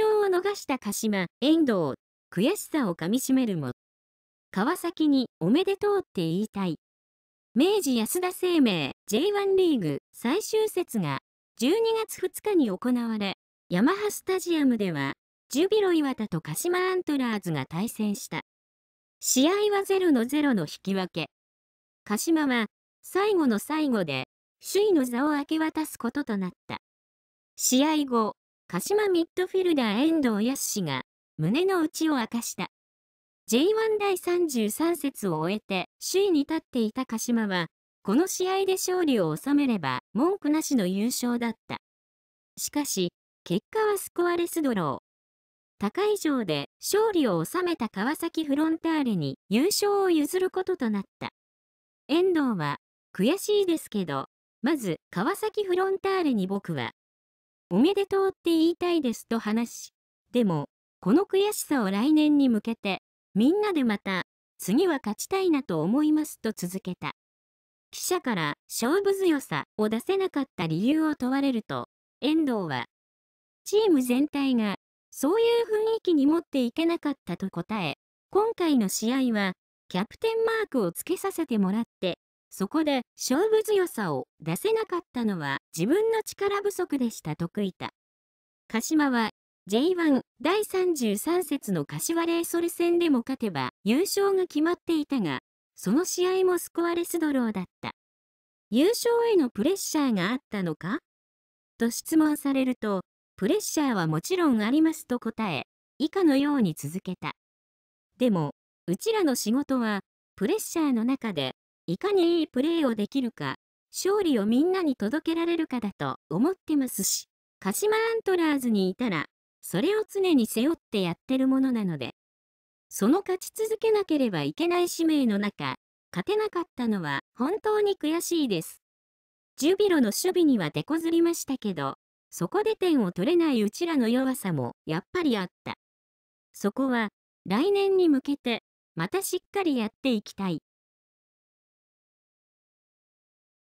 勝を逃した鹿島、遠藤、悔しさをかみしめるも、川崎におめでとうって言いたい。明治安田生命 J1 リーグ最終節が12月2日に行われ、ヤマハスタジアムでは、ジュビロ磐田と鹿島アントラーズが対戦した。試合は0の0の引き分け。鹿島は最後の最後で首位の座を明け渡すこととなった。試合後、鹿島ミッドフィルダー遠藤康が胸の内を明かした。J1 第33節を終えて首位に立っていた鹿島は、この試合で勝利を収めれば文句なしの優勝だった。しかし、結果はスコアレスドロー。高い上で勝利を収めた川崎フロンターレに優勝を譲ることとなった。遠藤は、悔しいですけど、まず川崎フロンターレに僕はおめでとうって言いたいですと話し、でも、この悔しさを来年に向けて、みんなでまた、次は勝ちたいなと思いますと続けた。記者から勝負強さを出せなかった理由を問われると、遠藤は、チーム全体がそういう雰囲気に持っていけなかったと答え、今回の試合はキャプテンマークをつけさせてもらってそこで勝負強さを出せなかったのは自分の力不足でした得意いた。鹿島は J1 第33節の柏レイソル戦でも勝てば優勝が決まっていたが、その試合もスコアレスドローだった。優勝へのプレッシャーがあったのかと質問されると、プレッシャーはもちろんありますと答え、以下のように続けた。でも、うちらの仕事は、プレッシャーの中でいかにいいプレーをできるか、勝利をみんなに届けられるかだと思ってますし、鹿島アントラーズにいたら、それを常に背負ってやってるものなので、その勝ち続けなければいけない使命の中、勝てなかったのは本当に悔しいです。ジュビロの守備には手こずりましたけど、そこで点を取れないうちらの弱さもやっぱりあった。そこは来年に向けてまたしっかりやっていきたい。